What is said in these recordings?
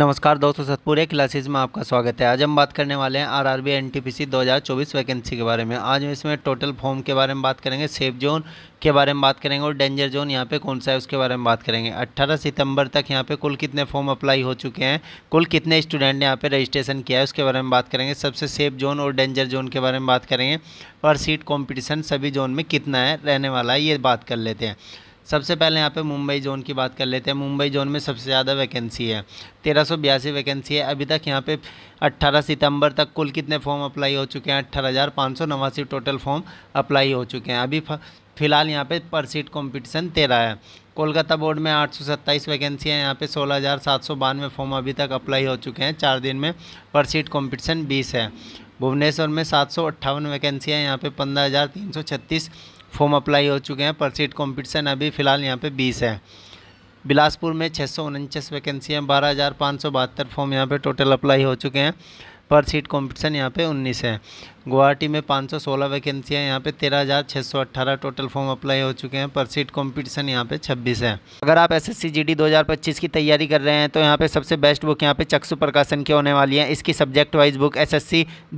नमस्कार दोस्तों सतपुरे क्लासेस में आपका स्वागत है आज हम बात करने वाले हैं आरआरबी एनटीपीसी 2024 वैकेंसी के बारे में आज हम इसमें टोटल फॉर्म के बारे में बात करेंगे सेफ जोन के बारे में बात करेंगे और डेंजर जोन यहाँ पे कौन सा है उसके बारे में बात करेंगे 18 सितंबर तक यहाँ पे कुल कितने फॉर्म अप्लाई हो चुके हैं कुल कितने स्टूडेंट ने यहाँ पे रजिस्ट्रेशन किया है उसके बारे में बात करेंगे सबसे सेफ जोन और डेंजर जोन के बारे में बात करेंगे और सीट कॉम्पिटिशन सभी जोन में कितना है रहने वाला है ये बात कर लेते हैं सबसे पहले यहाँ पे मुंबई जोन की बात कर लेते हैं मुंबई जोन में सबसे ज़्यादा वैकेंसी है तेरह सौ बयासी वैकेंसी है अभी तक यहाँ पे 18 सितंबर तक कुल कितने फॉर्म अप्लाई हो चुके हैं अट्ठारह हज़ार पाँच सौ नवासी टोटल फॉर्म अप्लाई हो चुके हैं अभी फिलहाल यहाँ पे पर सीट कॉम्पिटिशन तेरह है कोलकाता बोर्ड में आठ सौ सत्ताईस वैकेंसी है यहाँ पे सोलह हज़ार सात सौ बानवे फॉर्म अभी तक अप्लाई हो चुके हैं चार दिन में पर सीट कॉम्पिटिशन बीस है भुवनेश्वर में सात सौ अट्ठावन वैकेंसी है यहाँ पे पंद्रह हज़ार तीन सौ छत्तीस फॉर्म अप्लाई हो चुके हैं पर सीट कॉम्पिटिशन अभी फ़िलहाल यहाँ पे 20 है बिलासपुर में छः सौ उनचास वैकेंसी हैं बारह हज़ार पाँच सौ बहत्तर फॉर्म यहाँ पे टोटल अप्लाई हो चुके हैं पर सीट कॉम्पिटिशन यहाँ पे 19 है गुवाहाटी में 516 वैकेंसियाँ यहाँ पे अट्ठारह टोटल फॉर्म अप्लाई हो चुके हैं पर सीट कॉम्पिटिशन यहाँ पे 26 है अगर आप एसएससी जीडी 2025 की तैयारी कर रहे हैं तो यहाँ पे सबसे बेस्ट बुक यहाँ पे चक्षु प्रकाशन की होने वाली है इसकी subject wise book S S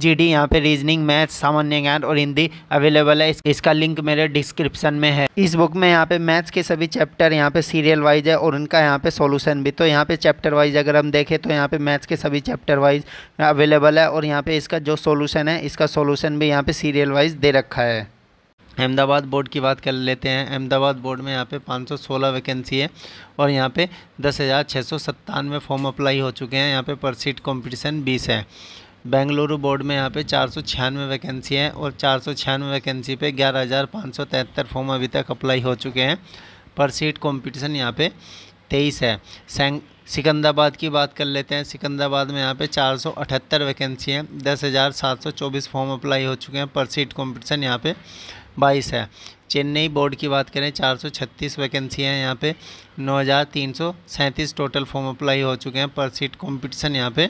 GD यहाँ पे रीजनिंग मैथ सामान्य ज्ञान और हिंदी अवेलेबल है इसका लिंक मेरे डिस्क्रिप्शन में है इस बुक में यहाँ पे मैथ्स के सभी चैप्टर यहाँ पे सीरियल वाइज है और उनका यहाँ पे सोल्यूशन भी तो यहाँ पे चैप्टर वाइज अगर हम देखें तो यहाँ पे मैथ्स के सभी चैप्टर वाइज अवेलेबल है और यहाँ पे इसका जो सोल्यूशन है इसका सॉल्यूशन भी यहाँ पे सीरियल वाइज दे रखा है अहमदाबाद बोर्ड की बात कर लेते हैं अहमदाबाद बोर्ड में यहाँ पे 516 वैकेंसी है और यहाँ पे दस हज़ार छः सौ सत्तानवे फॉर्म अप्लाई हो चुके हैं यहाँ पे पर सीट कॉम्पिटिशन बीस है बेंगलुरु बोर्ड में यहाँ पे चार सौ छियानवे वैकेंसी है और चार सौ छियानवे वैकेंसी पे ग्यारह हज़ार पाँच सौ तिहत्तर फॉर्म अभी तक अप्लाई हो चुके हैं पर सीट कॉम्पिटिशन यहाँ पे तेईस है सिकंदराबाद की बात कर लेते हैं सिकंदराबाद में यहाँ पे 478 वैकेंसी हैं 10,724 फॉर्म अप्लाई हो चुके हैं पर सीट कॉम्पिटिशन यहाँ पे 22 है चेन्नई बोर्ड की बात करें 436 वैकेंसी हैं यहाँ पे 9,337 टोटल फॉर्म अप्लाई हो चुके हैं पर सीट कॉम्पिटिशन यहाँ पे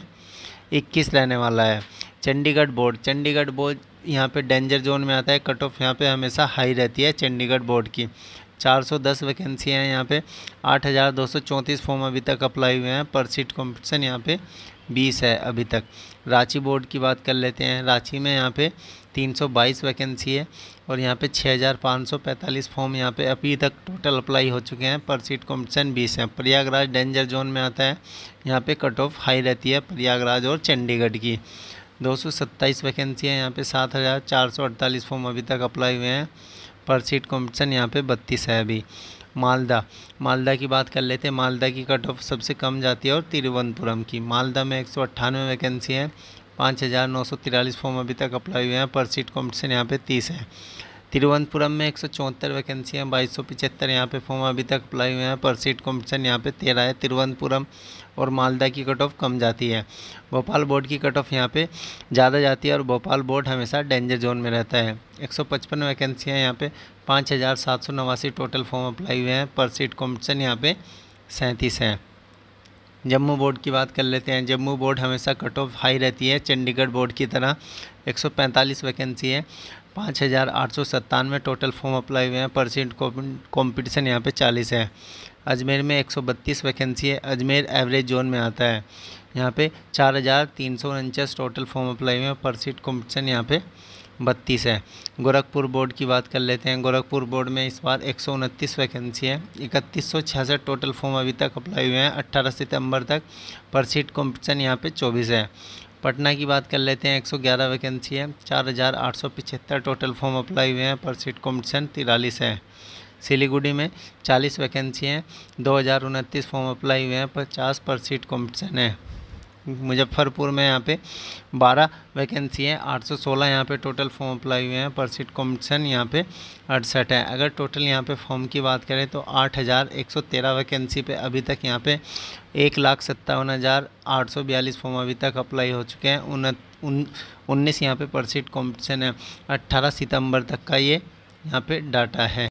21 रहने वाला है चंडीगढ़ बोर्ड चंडीगढ़ बोर्ड यहाँ पे डेंजर जोन में आता है कट ऑफ यहाँ पे हमेशा हाई रहती है चंडीगढ़ बोर्ड की 410 वैकेंसी हैं यहाँ पे 8,234 फॉर्म अभी तक अप्लाई हुए हैं पर सीट कॉम्पिटिशन यहाँ पे 20 है अभी तक रांची बोर्ड की बात कर लेते हैं रांची में यहाँ पे 322 वैकेंसी है और यहाँ पे 6,545 फॉर्म यहाँ पे अभी तक टोटल अप्लाई हो चुके हैं पर सीट कॉम्पिटिशन 20 है प्रयागराज डेंजर जोन में आता है यहाँ पर कट ऑफ हाई रहती है प्रयागराज और चंडीगढ़ की 227 वैकेंसी है यहाँ सौ अड़तालीस फॉर्म अभी तक अप्लाई हुए हैं पर सीट कॉम्पिटिशन यहाँ पे बत्तीस है अभी मालदा मालदा की बात कर लेते हैं मालदा की कट ऑफ सबसे कम जाती है और तिरुवनंतपुरम की मालदा में एक सौ अट्ठानवे वैकेंसी हैं पाँच हज़ार नौ सौ तिरालीस फॉर्म अभी तक अप्लाई हुए हैं पर सीट कॉम्पिटिशन यहाँ पे तीस है तिरुवनंतपुरम में एक सौ चौहत्तर वैकेंसी हैं बाईस सौ पिचहत्तर यहाँ पर फॉर्म अभी तक अप्लाई हुए हैं पर सीट कॉम्पिटिशन यहाँ पे तेरह है तिरुवनंतपुरम और मालदा की कट ऑफ कम जाती है भोपाल बोर्ड की कट ऑफ यहाँ पे ज़्यादा जाती है और भोपाल बोर्ड हमेशा डेंजर जोन में रहता है एक सौ पचपन वैकेंसी हैं यहाँ पर पाँच हज़ार सात सौ नवासी टोटल फॉर्म अप्लाई हुए हैं पर सीट कॉम्पिटिशन यहाँ पे सैंतीस हैं जम्मू बोर्ड की बात कर लेते हैं जम्मू बोर्ड हमेशा कट ऑफ हाई रहती है चंडीगढ़ बोर्ड की तरह 145 वैकेंसी है पाँच हज़ार आठ सौ सत्तानवे टोटल फॉर्म अप्लाई हुए हैं पर सीट कॉम्पिटिशन यहाँ पे चालीस है अजमेर में एक सौ बत्तीस वैकेंसी है अजमेर एवरेज जोन में आता है यहाँ पे चार हज़ार तीन सौ उनचास टोटल फॉर्म अप्लाई हुए हैं पर सीट कॉम्पिटिशन यहाँ पे बत्तीस है गोरखपुर बोर्ड की बात कर लेते हैं गोरखपुर बोर्ड में इस बार एक सौ उनतीस वैकेंसी है इकतीस सौ छियासठ टोटल फॉर्म अभी तक अप्लाई हुए हैं अट्ठारह सितंबर तक पर सीट कॉम्पिटिशन यहाँ पे चौबीस है पटना की बात कर लेते हैं 111 वैकेंसी है चार हज़ार आठ सौ पिछहत्तर टोटल फॉर्म अप्लाई हुए हैं पर सीट कॉम्पिटिशन तिरालीस है सिलीगुड़ी में चालीस वैकेंसी हैं दो हज़ार उनतीस फॉर्म अप्लाई हुए हैं पचास पर सीट कॉम्पिटिशन है मुजफ्फरपुर में यहाँ पे 12 वैकेंसी है 816 यहाँ पर टोटल फॉर्म अप्लाई हुए हैं पर सीट कॉम्पिटिशन यहाँ पे अड़सठ है अगर टोटल यहाँ पे फॉर्म की बात करें तो 8,113 वैकेंसी पे अभी तक यहाँ पे एक लाख सत्तावन हज़ार आठ सौ बयालीस फॉर्म अभी तक अप्लाई हो चुके हैं उन उन्नीस यहाँ पे पर सीट कॉम्पिटिशन है अट्ठारह सितम्बर तक का ये यहाँ पर डाटा है